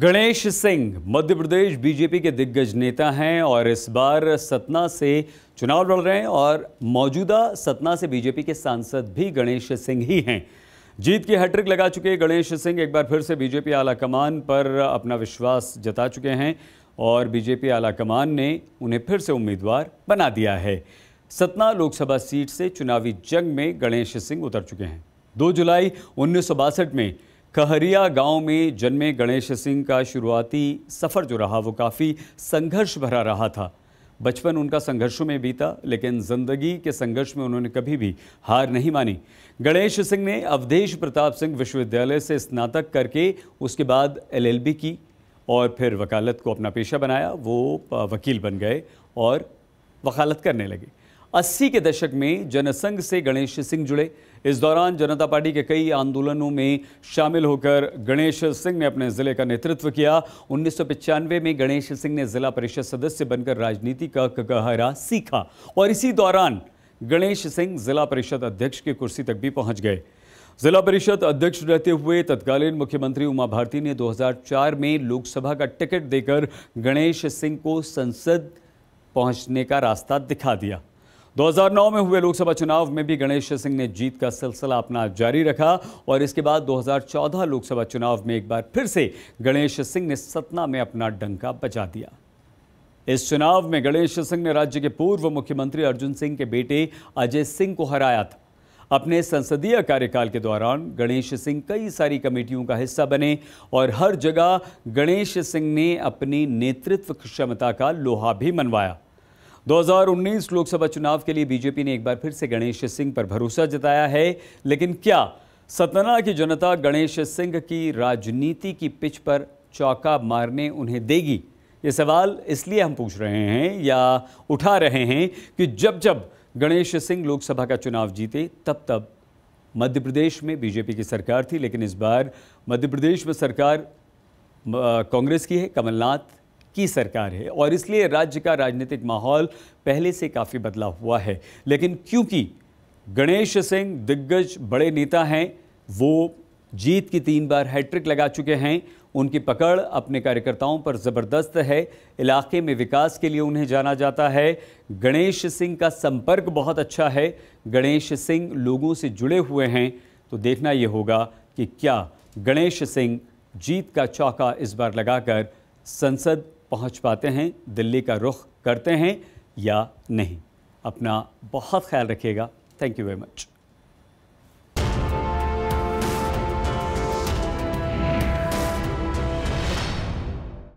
Ganesh Singh Madhya Pradesh BJP के दिग्गज नेता हैं और इस बार सतना से चुनाव लड़ रहे हैं और मौजूदा सतना से बीजेपी के सांसद भी गणेश सिंह ही हैं जीत की हैट्रिक लगा चुके गणेश सिंह एक बार फिर से बीजेपी आला कमान पर अपना विश्वास जता चुके हैं और बीजेपी आला कमान ने उन्हें फिर से उम्मीदवार बना दिया है सतना लोकसभा सीट से चुनावी जंग में गणेश सिंह उतर चुके हैं दो जुलाई उन्नीस में कहरिया गांव में जन्मे गणेश सिंह का शुरुआती सफ़र जो रहा वो काफ़ी संघर्ष भरा रहा था बचपन उनका संघर्षों में बीता लेकिन ज़िंदगी के संघर्ष में उन्होंने कभी भी हार नहीं मानी गणेश सिंह ने अवधेश प्रताप सिंह विश्वविद्यालय से स्नातक करके उसके बाद एलएलबी की और फिर वकालत को अपना पेशा बनाया वो वकील बन गए और वकालत करने लगे अस्सी के दशक में जनसंघ से गणेश सिंह जुड़े इस दौरान जनता पार्टी के कई आंदोलनों में शामिल होकर गणेश सिंह ने अपने ज़िले का नेतृत्व किया उन्नीस में गणेश सिंह ने जिला परिषद सदस्य बनकर राजनीति का गहरा सीखा और इसी दौरान गणेश सिंह जिला परिषद अध्यक्ष की कुर्सी तक भी पहुंच गए जिला परिषद अध्यक्ष रहते हुए तत्कालीन मुख्यमंत्री उमा भारती ने 2004 में लोकसभा का टिकट देकर गणेश सिंह को संसद पहुंचने का रास्ता दिखा दिया 2009 में हुए लोकसभा चुनाव में भी गणेश सिंह ने जीत का सिलसिला अपना जारी रखा और इसके बाद 2014 लोकसभा चुनाव में एक बार फिर से गणेश सिंह ने सतना में अपना डंका बजा दिया इस चुनाव में गणेश सिंह ने राज्य के पूर्व मुख्यमंत्री अर्जुन सिंह के बेटे अजय सिंह को हराया था अपने संसदीय कार्यकाल के दौरान गणेश सिंह कई सारी कमेटियों का हिस्सा बने और हर जगह गणेश सिंह ने अपनी नेतृत्व क्षमता का लोहा भी मनवाया 2019 लोकसभा चुनाव के लिए बीजेपी ने एक बार फिर से गणेश सिंह पर भरोसा जताया है लेकिन क्या सतना की जनता गणेश सिंह की राजनीति की पिच पर चौका मारने उन्हें देगी ये सवाल इसलिए हम पूछ रहे हैं या उठा रहे हैं कि जब जब गणेश सिंह लोकसभा का चुनाव जीते तब तब मध्य प्रदेश में बीजेपी की सरकार थी लेकिन इस बार मध्य प्रदेश में सरकार कांग्रेस की है कमलनाथ की सरकार है और इसलिए राज्य का राजनीतिक माहौल पहले से काफ़ी बदला हुआ है लेकिन क्योंकि गणेश सिंह दिग्गज बड़े नेता हैं वो जीत की तीन बार हैट्रिक लगा चुके हैं उनकी पकड़ अपने कार्यकर्ताओं पर ज़बरदस्त है इलाके में विकास के लिए उन्हें जाना जाता है गणेश सिंह का संपर्क बहुत अच्छा है गणेश सिंह लोगों से जुड़े हुए हैं तो देखना ये होगा कि क्या गणेश सिंह जीत का चौका इस बार लगाकर संसद पहुंच पाते हैं दिल्ली का रुख करते हैं या नहीं अपना बहुत ख्याल रखिएगा थैंक यू वेरी मच